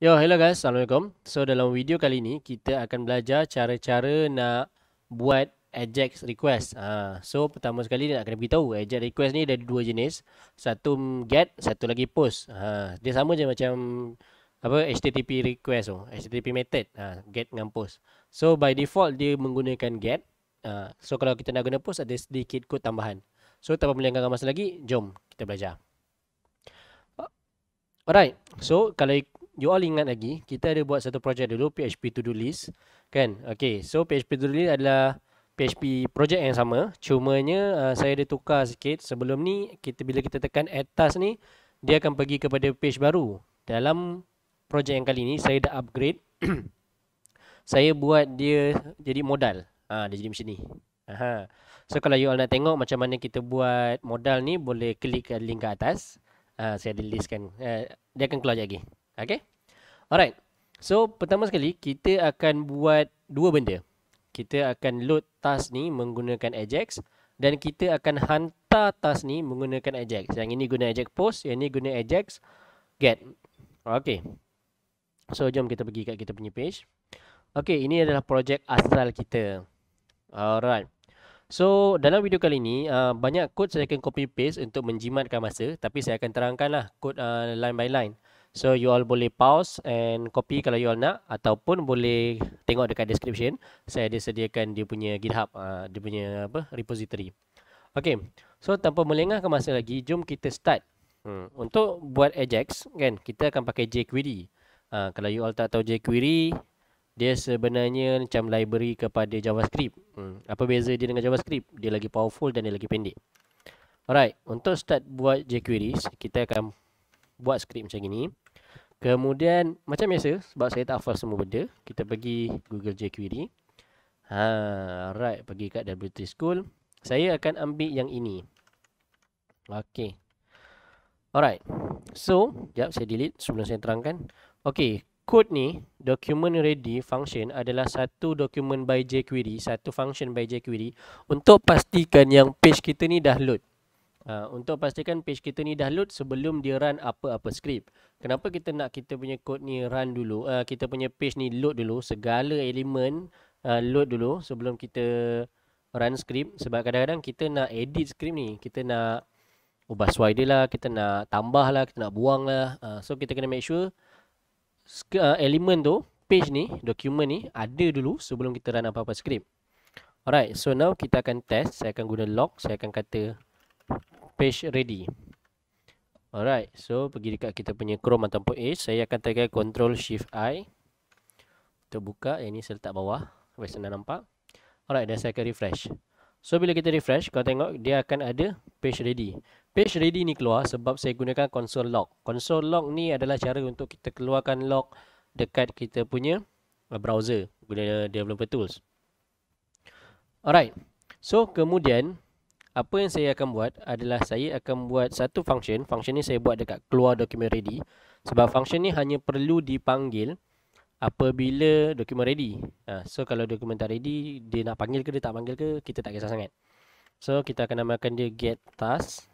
Yo, hello guys. Assalamualaikum. So, dalam video kali ni, kita akan belajar cara-cara nak buat Ajax request. Ha, so, pertama sekali nak kena beritahu, Ajax request ni ada dua jenis. Satu get, satu lagi post. Ha, dia sama je macam apa HTTP request tu, HTTP method, ha, get dengan post. So, by default, dia menggunakan get. Ha, so, kalau kita nak guna post, ada sedikit kod tambahan. So, tanpa melengkarkan masa lagi, jom kita belajar. Alright, so kalau you all ingat lagi kita ada buat satu projek dulu PHP to do list kan okey so PHP to do list adalah PHP projek yang sama cumanya uh, saya ada tukar sikit sebelum ni kita bila kita tekan atas ni dia akan pergi kepada page baru dalam projek yang kali ni saya dah upgrade saya buat dia jadi modal ha dia jadi macam ni aha so kalau you all nak tengok macam mana kita buat modal ni boleh klik link ke atas Uh, saya ada listkan. Uh, eh, dia akan keluar lagi. Okay. Alright. So, pertama sekali kita akan buat dua benda. Kita akan load task ni menggunakan Ajax dan kita akan hantar task ni menggunakan Ajax. Yang ini guna Ajax post, yang ini guna Ajax get. Okay. So, jom kita pergi kat kita punya page. Okay, ini adalah projek astral kita. Alright. So, dalam video kali ini uh, banyak kod saya akan copy paste untuk menjimatkan masa. Tapi saya akan terangkanlah kod uh, line by line. So you all boleh pause and copy kalau you all nak ataupun boleh tengok dekat description. Saya ada sediakan dia punya GitHub, uh, dia punya apa repository. Okay, so tanpa melengah ke masa lagi, jom kita start. Hmm. Untuk buat Ajax, kan, kita akan pakai jQuery. Uh, kalau you all tak tahu jQuery, dia sebenarnya macam library kepada JavaScript. Hmm. Apa beza dia dengan JavaScript? Dia lagi powerful dan dia lagi pendek. Alright, untuk start buat jQuery, kita akan buat skrip macam ini. Kemudian macam biasa sebab saya tak hafal semua benda, kita pergi Google jQuery. Ha, right pergi kat WT School. Saya akan ambil yang ini. Okey. Alright. So, jap saya delete sebelum saya terangkan. Okey, code ni document ready function adalah satu document by jQuery, satu function by jQuery untuk pastikan yang page kita ni dah load. Ha, untuk pastikan page kita ni dah load sebelum dia run apa-apa script. Kenapa kita nak kita punya code ni run dulu, uh, kita punya page ni load dulu, segala elemen uh, ha, load dulu sebelum kita run script. Sebab kadang-kadang kita nak edit script ni, kita nak ubah suai dia lah, kita nak tambah lah, kita nak buang lah. Uh, so kita kena make sure uh, elemen tu, page ni, dokumen ni ada dulu sebelum kita run apa-apa script. Alright, so now kita akan test. Saya akan guna log. Saya akan kata page ready Alright, so pergi dekat kita punya Chrome ataupun Edge Saya akan tekan Control Shift I Untuk buka, yang ni saya letak bawah Biasa anda nampak Alright, dan saya akan refresh So, bila kita refresh, kau tengok dia akan ada page ready Page ready ni keluar sebab saya gunakan console log Console log ni adalah cara untuk kita keluarkan log Dekat kita punya uh, browser Guna developer tools Alright So kemudian apa yang saya akan buat adalah saya akan buat satu function. Function ni saya buat dekat keluar document ready. Sebab function ni hanya perlu dipanggil apabila document ready. Ha, so kalau document tak ready, dia nak panggil ke dia tak panggil ke, kita tak kisah sangat. So kita akan namakan dia get task.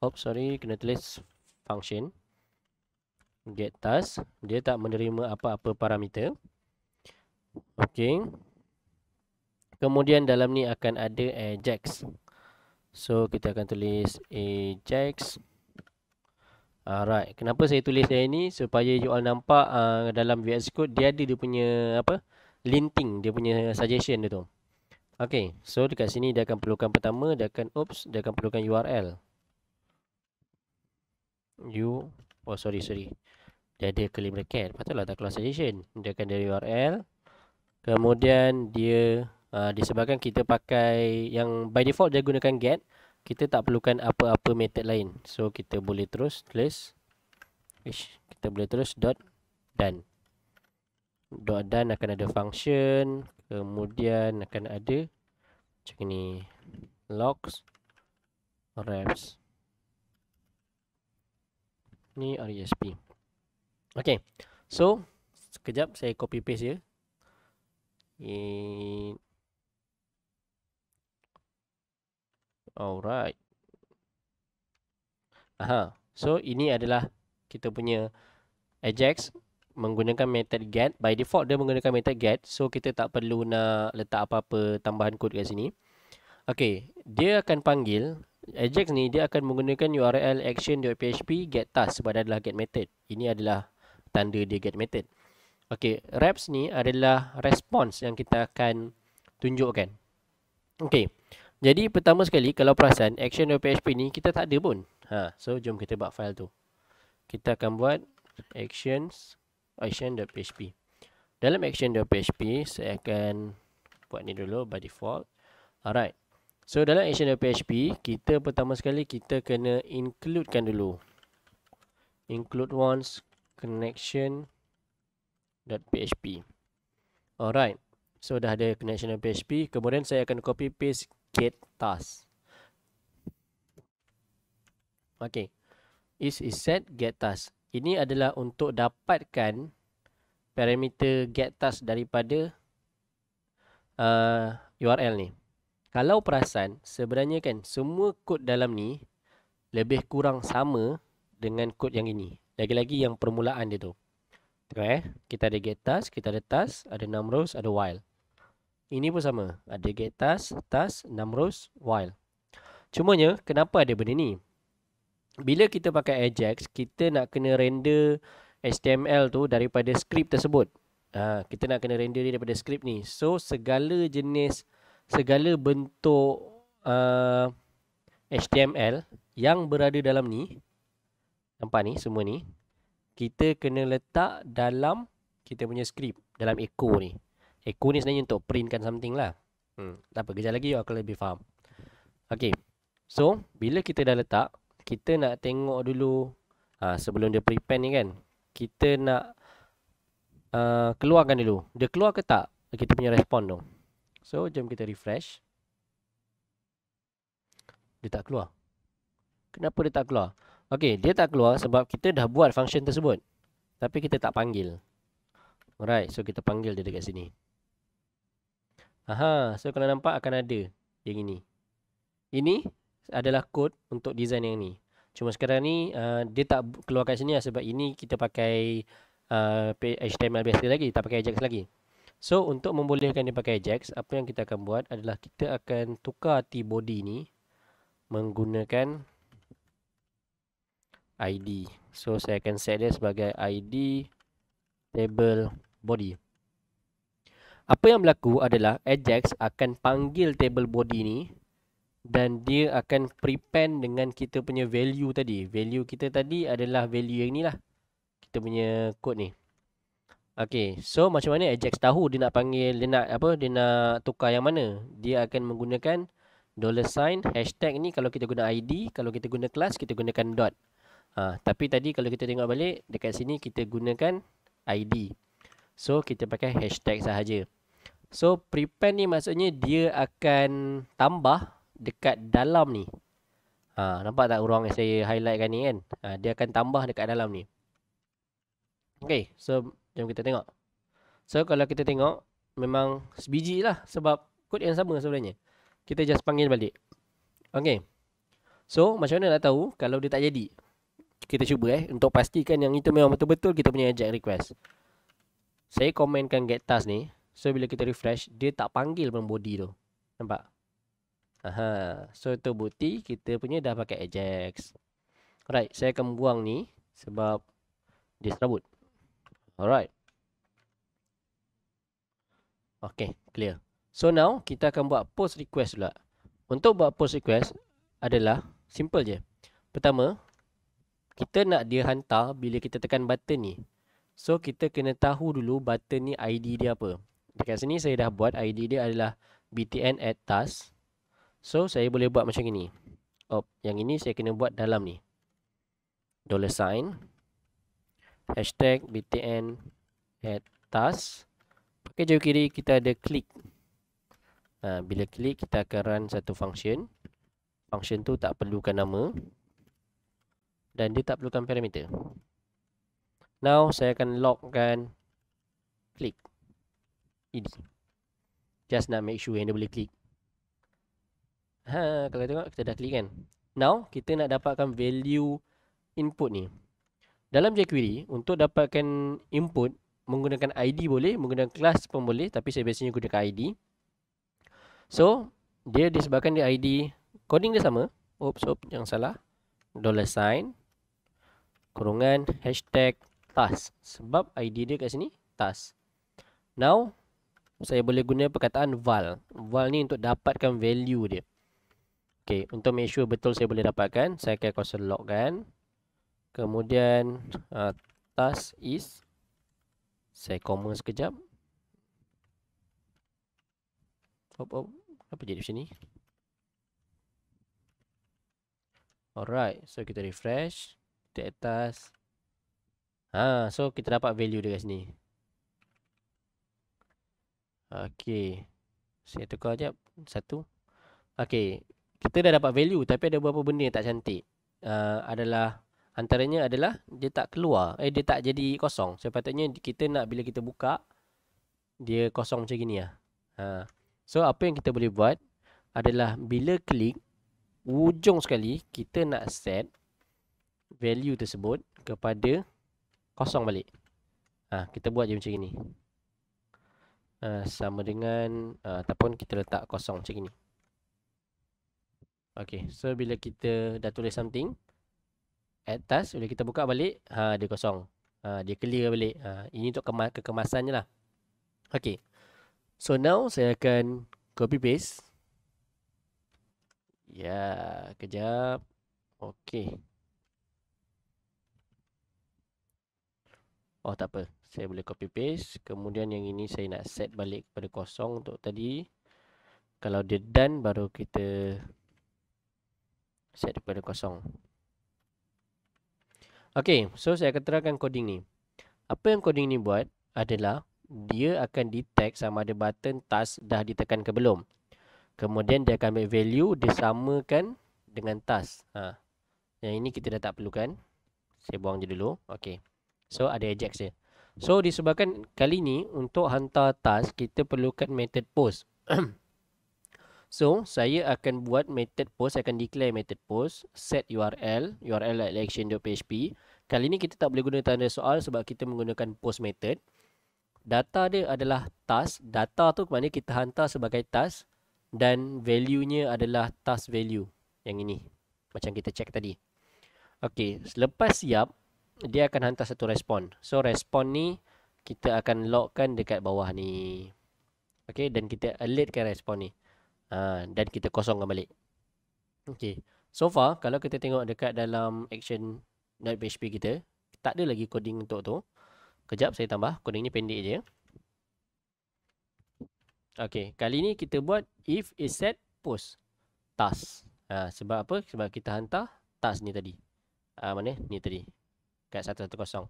Oops, sorry, kena tulis function. Get task. Dia tak menerima apa-apa parameter. Okay. Kemudian dalam ni akan ada ajax. So kita akan tulis Ajax Alright, ah, kenapa saya tulis dia ini supaya you all nampak uh, dalam VS Code dia ada dia punya apa? linting, dia punya suggestion dia tu. Okay, so dekat sini dia akan perlukan pertama dia akan oops, dia akan perlukan URL. You oh sorry sorry. Dia ada curly bracket. Patutlah tak keluar suggestion. Dia akan dari URL. Kemudian dia uh, disebabkan kita pakai yang by default dia gunakan get kita tak perlukan apa-apa method lain so kita boleh terus tulis ish, kita boleh terus dot dan dot dan akan ada function kemudian akan ada macam ni logs reps ni resp ok so sekejap saya copy paste je in Alright. Aha. So ini adalah kita punya Ajax menggunakan method get. By default dia menggunakan method get. So kita tak perlu nak letak apa-apa tambahan kod kat sini. Okay. Dia akan panggil. Ajax ni dia akan menggunakan URL action.php get task sebab dia adalah get method. Ini adalah tanda dia get method. Okay. Reps ni adalah response yang kita akan tunjukkan. Okay. Jadi pertama sekali kalau perasan action.php ni kita tak ada pun. Ha, so jom kita buat file tu. Kita akan buat actions action.php. Dalam action.php saya akan buat ni dulu by default. Alright. So dalam action.php kita pertama sekali kita kena includekan dulu. Include once connection.php. Alright. So dah ada connection.php, kemudian saya akan copy paste Get task. Okay. Is is set get task. Ini adalah untuk dapatkan parameter get task daripada uh, URL ni. Kalau perasan, sebenarnya kan semua kod dalam ni lebih kurang sama dengan kod yang ini. Lagi-lagi yang permulaan dia tu. Okay, eh. Kita ada get task, kita ada task, ada numerous, ada while. Ini pun sama. Ada get task, task, namrus, while. Cumanya, kenapa ada benda ni? Bila kita pakai Ajax, kita nak kena render HTML tu daripada skrip tersebut. Ha, kita nak kena render dia daripada skrip ni. So, segala jenis, segala bentuk uh, HTML yang berada dalam ni, nampak ni, semua ni, kita kena letak dalam kita punya skrip, dalam echo ni. Echo ni sebenarnya untuk printkan something lah. Hmm. Tak apa, kejap lagi you akan lebih faham. Okay. So, bila kita dah letak, kita nak tengok dulu ha, sebelum dia prepend ni kan. Kita nak uh, keluarkan dulu. Dia keluar ke tak? Kita punya respon tu. So, jom kita refresh. Dia tak keluar. Kenapa dia tak keluar? Okay, dia tak keluar sebab kita dah buat function tersebut. Tapi kita tak panggil. Alright, so kita panggil dia dekat sini. Aha, so kalau nampak akan ada yang ini. Ini adalah kod untuk design yang ni. Cuma sekarang ni uh, dia tak keluar kat sini lah sebab ini kita pakai uh, HTML biasa lagi, tak pakai Ajax lagi. So untuk membolehkan dia pakai Ajax, apa yang kita akan buat adalah kita akan tukar T body ni menggunakan ID. So saya akan set dia sebagai ID table body. Apa yang berlaku adalah Ajax akan panggil table body ni dan dia akan prepend dengan kita punya value tadi. Value kita tadi adalah value yang ni lah. Kita punya kod ni. Okay, so macam mana Ajax tahu dia nak panggil, dia nak apa, dia nak tukar yang mana? Dia akan menggunakan dollar sign, hashtag ni kalau kita guna ID, kalau kita guna class, kita gunakan dot. Ha, tapi tadi kalau kita tengok balik, dekat sini kita gunakan ID. So, kita pakai hashtag sahaja. So prepend ni maksudnya dia akan tambah dekat dalam ni. Ha, nampak tak ruang yang saya highlightkan ni kan? Ha, dia akan tambah dekat dalam ni. Okay, so jom kita tengok. So kalau kita tengok, memang sebiji lah sebab kod yang sama sebenarnya. Kita just panggil balik. Okay. So macam mana nak tahu kalau dia tak jadi? Kita cuba eh untuk pastikan yang itu memang betul-betul kita punya eject request. Saya komenkan get task ni. So bila kita refresh Dia tak panggil pun body tu Nampak? Aha. So itu bukti kita punya dah pakai Ajax Alright, saya akan buang ni Sebab dia serabut Alright Okay, clear So now, kita akan buat post request pula Untuk buat post request adalah Simple je Pertama Kita nak dia hantar bila kita tekan button ni So kita kena tahu dulu button ni ID dia apa Dekat sini saya dah buat ID dia adalah btn add task. So saya boleh buat macam ini. Oh, yang ini saya kena buat dalam ni. Dollar sign. Hashtag btn add task. Pakai jauh kiri kita ada klik. Ha, bila klik kita akan run satu function. Function tu tak perlukan nama. Dan dia tak perlukan parameter. Now saya akan logkan klik. ID. Just nak make sure yang dia boleh klik. Ha, kalau tengok kita dah klik kan. Now kita nak dapatkan value input ni. Dalam jQuery untuk dapatkan input menggunakan ID boleh, menggunakan class pun boleh tapi saya biasanya gunakan ID. So, dia disebabkan dia ID coding dia sama. Oops, oops, jangan salah. dollar sign kurungan hashtag task sebab ID dia kat sini task. Now saya boleh guna perkataan val. Val ni untuk dapatkan value dia. Okay, untuk make sure betul saya boleh dapatkan, saya akan kuasa log kan. Kemudian, uh, task is, saya comma sekejap. Op, op. Apa jadi sini? Alright, so kita refresh. Di atas. Ha, so kita dapat value dia sini. Okey. Saya tukar jap. Satu. Okey. Kita dah dapat value tapi ada beberapa benda yang tak cantik. Uh, adalah antaranya adalah dia tak keluar. Eh dia tak jadi kosong. Sepatutnya kita nak bila kita buka dia kosong macam gini lah. Uh. So apa yang kita boleh buat adalah bila klik ujung sekali kita nak set value tersebut kepada kosong balik. Ah uh, kita buat je macam gini. Eh, sama dengan uh, ataupun kita letak kosong macam ni. Okey, so bila kita dah tulis something at task bila kita buka balik ha dia kosong. Ha, dia clear balik. Ha, ini untuk kema kekemasannya lah. Okey. So now saya akan copy paste. Ya, yeah, kejap. Okey. Oh, tak apa saya boleh copy paste kemudian yang ini saya nak set balik kepada kosong untuk tadi kalau dia done baru kita set kepada kosong ok so saya akan terangkan coding ni apa yang coding ni buat adalah dia akan detect sama ada button task dah ditekan ke belum kemudian dia akan ambil value disamakan dengan task ha. yang ini kita dah tak perlukan saya buang je dulu ok So ada ejek saja. So disebabkan kali ni untuk hantar task kita perlukan method post. so saya akan buat method post, saya akan declare method post, set URL, URL like action.php. Kali ni kita tak boleh guna tanda soal sebab kita menggunakan post method. Data dia adalah task, data tu kemana kita hantar sebagai task dan value-nya adalah task value yang ini. Macam kita check tadi. Okey, selepas siap dia akan hantar satu respon. So respon ni kita akan lockkan dekat bawah ni. Okey dan kita alertkan respon ni. Ha, dan kita kosongkan balik. Okey. So far kalau kita tengok dekat dalam action .php kita, tak ada lagi coding untuk tu. Kejap saya tambah, coding ni pendek je. Okey, kali ni kita buat if is set post task. Ha, sebab apa? Sebab kita hantar task ni tadi. Ah ha, mana? Ni tadi kat 110.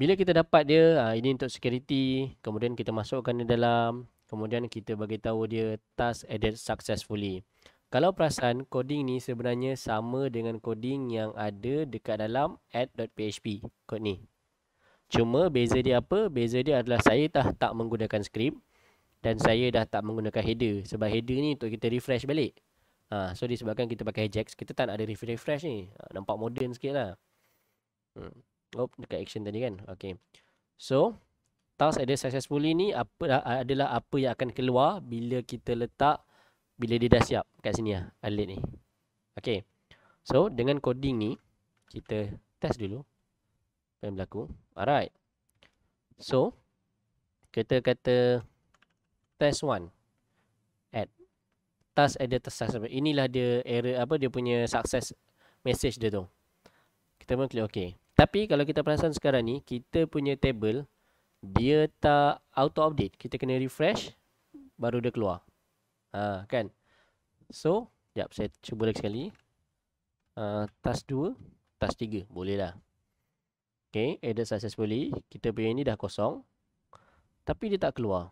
Bila kita dapat dia, uh, ini untuk security, kemudian kita masukkan dia dalam, kemudian kita bagi tahu dia task added successfully. Kalau perasan, coding ni sebenarnya sama dengan coding yang ada dekat dalam add.php kod ni. Cuma beza dia apa? Beza dia adalah saya dah tak menggunakan script dan saya dah tak menggunakan header. Sebab header ni untuk kita refresh balik. Ha, so disebabkan kita pakai ajax kita tak nak ada refresh ni. Ah, nampak moden sikit lah. Hmm. Oh, dekat action tadi kan. Okay. So, task ada successfully ni apa adalah apa yang akan keluar bila kita letak bila dia dah siap kat sini lah alert ni. Okay. So, dengan coding ni, kita test dulu apa yang berlaku. Alright. So, kita kata test one at task ada success. Inilah dia error apa dia punya success message dia tu. Kita pun klik okay. Tapi kalau kita perasan sekarang ni, kita punya table dia tak auto update. Kita kena refresh baru dia keluar. Ha, kan? So, jap saya cuba lagi sekali. Uh, task 2, task 3. Boleh dah. Okay, added successfully. Kita punya ini dah kosong. Tapi dia tak keluar.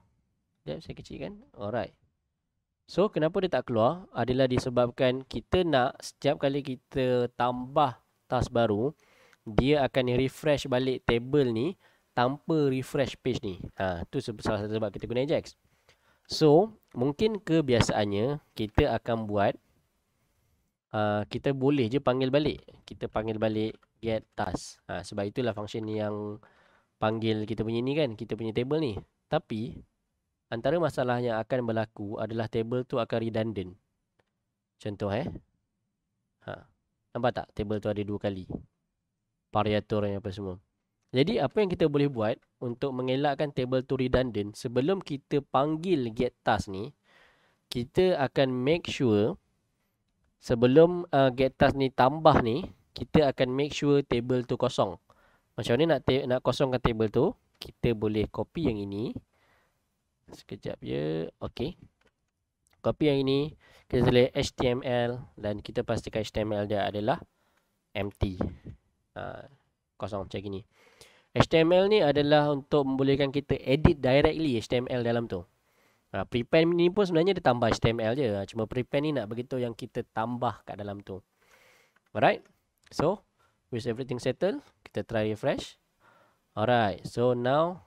Jap saya kecil kan? Alright. So, kenapa dia tak keluar? Adalah disebabkan kita nak setiap kali kita tambah task baru, dia akan refresh balik table ni tanpa refresh page ni. Ha, tu salah satu sebab kita guna Ajax. So, mungkin kebiasaannya kita akan buat uh, kita boleh je panggil balik. Kita panggil balik get task. Ha, sebab itulah function yang panggil kita punya ni kan, kita punya table ni. Tapi antara masalah yang akan berlaku adalah table tu akan redundant. Contoh eh. Ha. Nampak tak? Table tu ada dua kali variator yang apa semua. Jadi apa yang kita boleh buat untuk mengelakkan table tu redundant sebelum kita panggil get task ni, kita akan make sure sebelum uh, get task ni tambah ni, kita akan make sure table tu kosong. Macam ni nak nak kosongkan table tu, kita boleh copy yang ini. Sekejap ya, Okey. Copy yang ini, kita select HTML dan kita pastikan HTML dia adalah empty. Uh, kosong macam ini HTML ni adalah untuk membolehkan kita edit directly HTML dalam tu. Uh, prepend ni pun sebenarnya dia tambah HTML je. Uh, cuma prepend ni nak begitu yang kita tambah kat dalam tu. Alright. So, with everything settle, kita try refresh. Alright. So, now.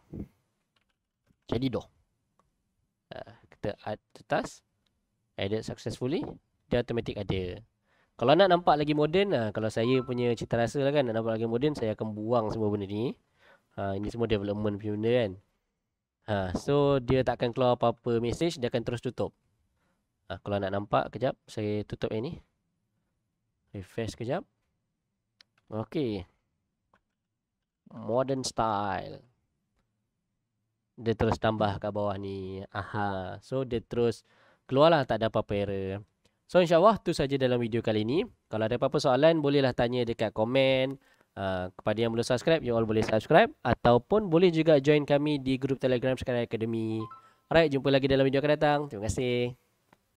Jadi dah. Uh, kita add to task. Edit successfully. Dia automatic ada. Kalau nak nampak lagi moden, ha, kalau saya punya cita rasa lah kan nak nampak lagi moden, saya akan buang semua benda ni. Ha, ini semua development punya benda kan. Ha, so, dia tak akan keluar apa-apa message, dia akan terus tutup. Ha, kalau nak nampak, kejap saya tutup yang ni. Refresh kejap. Okay. Modern style. Dia terus tambah kat bawah ni. Aha. So, dia terus keluarlah tak ada apa-apa error. So insyaAllah tu saja dalam video kali ini. Kalau ada apa-apa soalan bolehlah tanya dekat komen. Uh, kepada yang belum subscribe, you all boleh subscribe. Ataupun boleh juga join kami di grup Telegram Sekarang Academy. Alright, jumpa lagi dalam video akan datang. Terima kasih.